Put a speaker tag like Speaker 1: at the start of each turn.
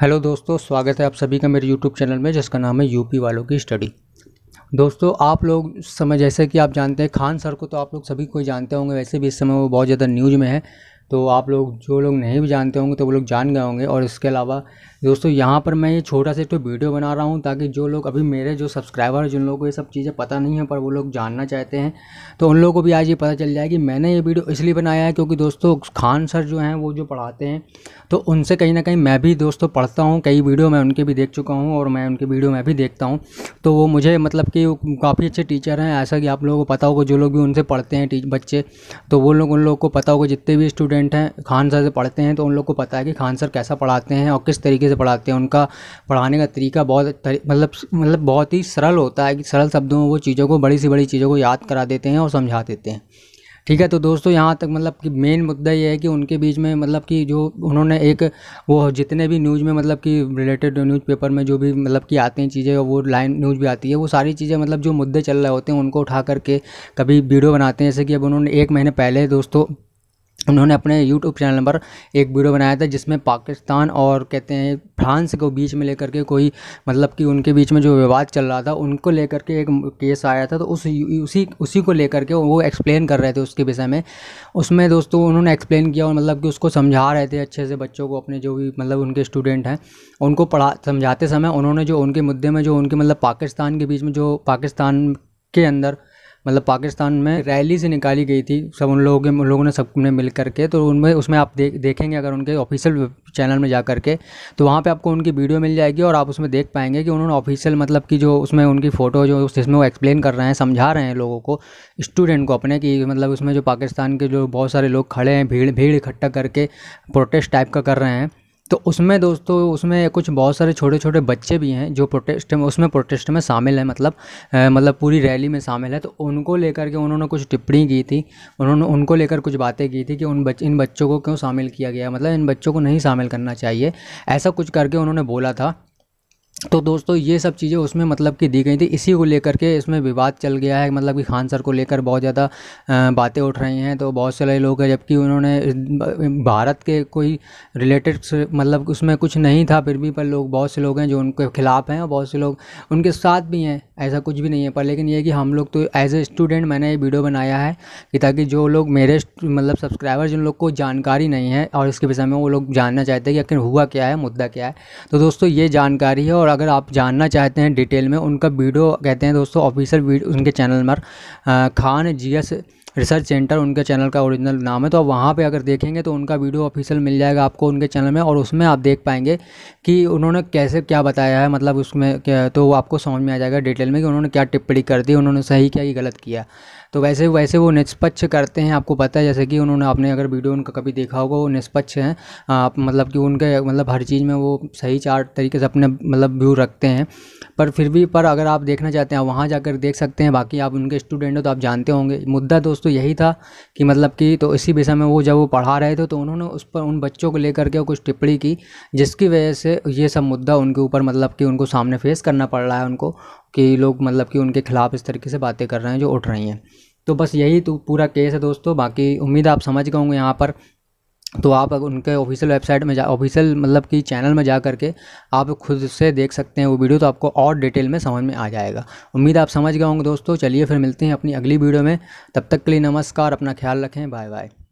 Speaker 1: hello दोस्तों स्वागत है आप सभी का मेरे यूट्यूब चैनल में जिसका नाम है यूपी वालों की स्टडी दोस्तों आप लोग समय जैसे कि आप जानते हैं खान सर को तो आप लोग सभी कोई जानते होंगे वैसे भी इस समय वो बहुत ज़्यादा न्यूज़ में है तो आप लोग जो लोग नहीं भी जानते होंगे तो वो लोग जान गए होंगे और इसके अलावा दोस्तों यहाँ पर मैं ये छोटा सा एक तो वीडियो बना रहा हूँ ताकि जो लोग अभी मेरे जो सब्सक्राइबर जिन लोगों को ये सब चीज़ें पता नहीं है पर वो लोग जानना चाहते हैं तो उन लोगों को भी आज ये पता चल जाए कि मैंने ये वीडियो इसलिए बनाया है क्योंकि दोस्तों खान सर जो हैं वो जो पढ़ाते हैं तो उनसे कहीं ना कहीं मैं भी दोस्तों पढ़ता हूँ कई वीडियो मैं उनके भी देख चुका हूँ और मैं उनके वीडियो में भी देखता हूँ तो वो मुझे मतलब कि काफ़ी अच्छे टीचर हैं ऐसा कि आप लोगों को पता होगा जो लोग भी उनसे पढ़ते हैं बच्चे तो वो लोग उन लोग को पता होगा जितने भी स्टूडेंट हैं खान सर से पढ़ते हैं तो उन लोग को पता है कि खान सर कैसा पढ़ाते हैं और किस तरीके से से पढ़ाते हैं उनका पढ़ाने का तरीका बहुत मतलब मतलब बहुत ही सरल होता है कि सरल शब्दों में वो चीज़ों को बड़ी सी बड़ी चीज़ों को याद करा देते हैं और समझा देते हैं ठीक है तो दोस्तों यहाँ तक मतलब कि मेन मुद्दा ये है कि उनके बीच में मतलब कि जो उन्होंने एक वो जितने भी न्यूज़ में मतलब कि रिलेटेड न्यूज़पेपर में जो भी मतलब कि आते हैं चीज़ें वो लाइन न्यूज़ भी आती है वो सारी चीज़ें मतलब जो मुद्दे चल रहे होते हैं उनको उठा करके कभी वीडियो बनाते हैं जैसे कि अब उन्होंने एक महीने पहले दोस्तों उन्होंने अपने यूट्यूब चैनल पर एक वीडियो बनाया था जिसमें पाकिस्तान और कहते हैं फ्रांस को बीच में लेकर के कोई मतलब कि उनके बीच में जो विवाद चल रहा था उनको लेकर के एक केस आया था तो उस उसी उसी को लेकर के वो एक्सप्लेन कर रहे थे उसके विषय में उसमें दोस्तों उन्होंने एक्सप्लेन किया और मतलब कि उसको समझा रहे थे अच्छे से बच्चों को अपने जो भी मतलब उनके स्टूडेंट हैं उनको पढ़ा समझाते समय उन्होंने जो उनके मुद्दे में जो उनके मतलब पाकिस्तान के बीच में जो पाकिस्तान के अंदर मतलब पाकिस्तान में रैली से निकाली गई थी सब उन लोगों के उन लोगों ने सब ने मिल करके तो उनमें उसमें आप देख देखेंगे अगर उनके ऑफिशियल चैनल में जा करके तो वहाँ पे आपको उनकी वीडियो मिल जाएगी और आप उसमें देख पाएंगे कि उन्होंने ऑफिशियल मतलब कि जो उसमें उनकी फ़ोटो जो जिसमें वो एक्सप्लेन कर रहे हैं समझा रहे हैं लोगों को स्टूडेंट को अपने कि मतलब उसमें जो पाकिस्तान के जो बहुत सारे लोग खड़े हैं भीड़ भीड़ इकट्ठा करके प्रोटेस्ट टाइप का कर रहे हैं तो उसमें दोस्तों उसमें कुछ बहुत सारे छोटे छोटे बच्चे भी हैं जो प्रोटेस्ट में उसमें प्रोटेस्ट में शामिल हैं मतलब आ, मतलब पूरी रैली में शामिल है तो उनको लेकर के उन्होंने कुछ टिप्पणी की थी उन्होंने उनको लेकर कुछ बातें की थी कि उन बच इन बच्चों को क्यों शामिल किया गया मतलब इन बच्चों को नहीं शामिल करना चाहिए ऐसा कुछ करके उन्होंने बोला था तो दोस्तों ये सब चीज़ें उसमें मतलब कि दी गई थी इसी को लेकर के इसमें विवाद चल गया है मतलब कि खान सर को लेकर बहुत ज़्यादा बातें उठ रही हैं तो बहुत से लोग हैं जबकि उन्होंने भारत के कोई रिलेटेड मतलब उसमें कुछ नहीं था फिर भी पर लोग बहुत से लोग हैं जो उनके खिलाफ़ हैं और बहुत से लोग उनके साथ भी हैं ऐसा कुछ भी नहीं है पर लेकिन ये कि हम लोग तो एज ए स्टूडेंट मैंने ये वीडियो बनाया है कि ताकि जो लोग मेरे मतलब सब्सक्राइबर जिन लोग को जानकारी नहीं है और इसके विषय में वो लोग जानना चाहते हैं कि आखिर हुआ क्या है मुद्दा क्या है तो दोस्तों ये जानकारी है और और अगर आप जानना चाहते हैं डिटेल में उनका वीडियो कहते हैं दोस्तों ऑफिशियल वीडियो उनके चैनल पर Khan G S research centre उनके चैनल का ओरिजिनल नाम है तो आप वहाँ पर अगर देखेंगे तो उनका वीडियो ऑफिशियल मिल जाएगा आपको उनके चैनल में और उसमें आप देख पाएंगे कि उन्होंने कैसे क्या बताया है मतलब उसमें तो तो आपको समझ में आ जाएगा डिटेल में कि उन्होंने क्या टिप्पणी कर दी उन्होंने सही किया कि गलत किया तो वैसे वैसे वो निष्पक्ष करते हैं आपको पता है जैसे कि उन्होंने आपने अगर वीडियो उनका कभी देखा होगा वो निष्पक्ष हैं आप मतलब कि उनके मतलब हर चीज़ में वो सही चार्ट तरीके से अपने मतलब व्यू रखते हैं पर फिर भी पर अगर आप देखना चाहते हैं वहाँ जाकर देख सकते हैं बाकी आप उनके स्टूडेंट हो तो आप जानते होंगे मुद्दा दोस्तों तो यही था कि मतलब कि तो इसी विषय में वो जब वो पढ़ा रहे थे तो उन्होंने उस पर उन बच्चों को लेकर के कुछ टिप्पणी की जिसकी वजह से ये सब मुद्दा उनके ऊपर मतलब कि उनको सामने फेस करना पड़ रहा है उनको कि लोग मतलब कि उनके खिलाफ़ इस तरीके से बातें कर रहे हैं जो उठ रही हैं तो बस यही तो पूरा केस है दोस्तों बाकी उम्मीद आप समझ गए होंगे यहाँ पर तो आप अगर उनके ऑफिशियल वेबसाइट में जा ऑफिशियल मतलब कि चैनल में जा करके आप खुद से देख सकते हैं वो वीडियो तो आपको और डिटेल में समझ में आ जाएगा उम्मीद आप समझ गए होंगे दोस्तों चलिए फिर मिलते हैं अपनी अगली वीडियो में तब तक के लिए नमस्कार अपना ख्याल रखें बाय बाय